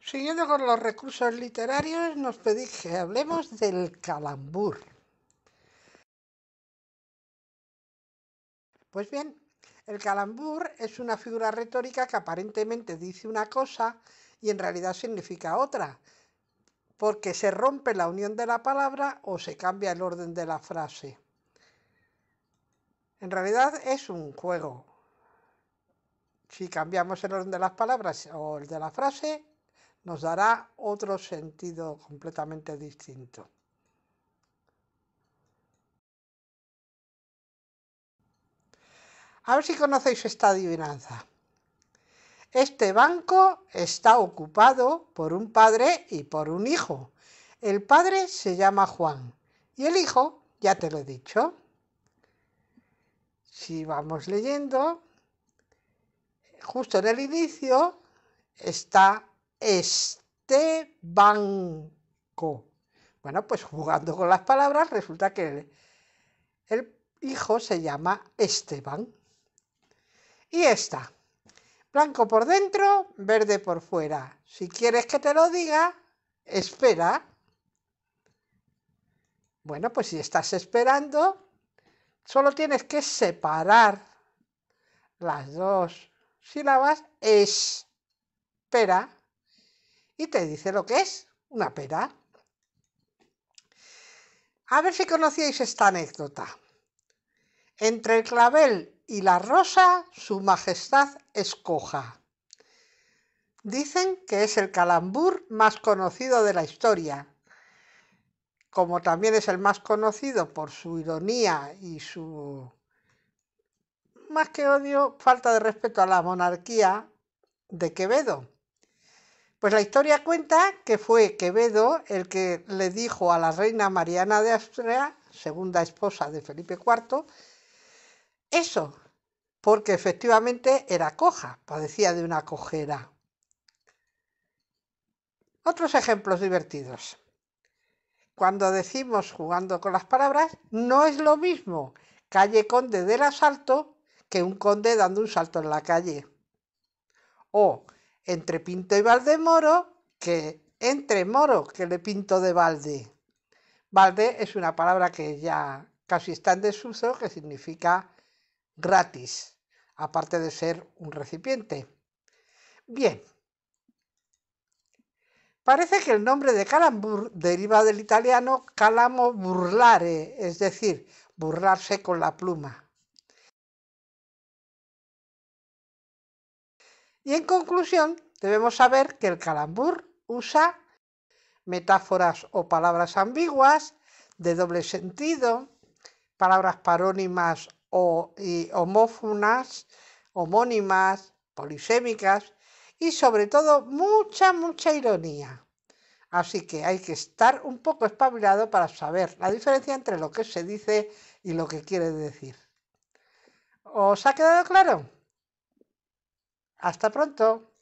Siguiendo con los recursos literarios, nos pedís que hablemos del calambur. Pues bien, el calambur es una figura retórica que aparentemente dice una cosa y en realidad significa otra, porque se rompe la unión de la palabra o se cambia el orden de la frase. En realidad es un juego. Si cambiamos el orden de las palabras o el de la frase, nos dará otro sentido completamente distinto. A ver si conocéis esta adivinanza. Este banco está ocupado por un padre y por un hijo. El padre se llama Juan y el hijo, ya te lo he dicho. Si vamos leyendo, justo en el inicio está este Bueno, pues jugando con las palabras resulta que el, hijo se llama Esteban. Y está. blanco por dentro, verde por fuera. Si quieres que te lo diga, espera. Bueno, pues si estás esperando, solo tienes que separar las dos sílabas, espera y te dice lo que es, una pera. A ver si conocíais esta anécdota. Entre el clavel y la rosa, su majestad escoja. Dicen que es el calambur más conocido de la historia, como también es el más conocido por su ironía y su, más que odio, falta de respeto a la monarquía de Quevedo. Pues la historia cuenta que fue Quevedo el que le dijo a la reina Mariana de Austria, segunda esposa de Felipe IV, eso, porque efectivamente era coja, padecía de una cojera. Otros ejemplos divertidos. Cuando decimos jugando con las palabras, no es lo mismo calle conde del asalto que un conde dando un salto en la calle. O entre Pinto y Valdemoro que entre Moro que le pinto de balde. Balde es una palabra que ya casi está en desuso, que significa gratis, aparte de ser un recipiente. Bien. Parece que el nombre de calambur deriva del italiano calamo burlare, es decir, burlarse con la pluma. Y en conclusión, debemos saber que el calambur usa metáforas o palabras ambiguas de doble sentido, palabras parónimas o homófonas, homónimas, polisémicas y sobre todo mucha, mucha ironía. Así que hay que estar un poco espabilado para saber la diferencia entre lo que se dice y lo que quiere decir. ¿Os ha quedado claro? Hasta pronto.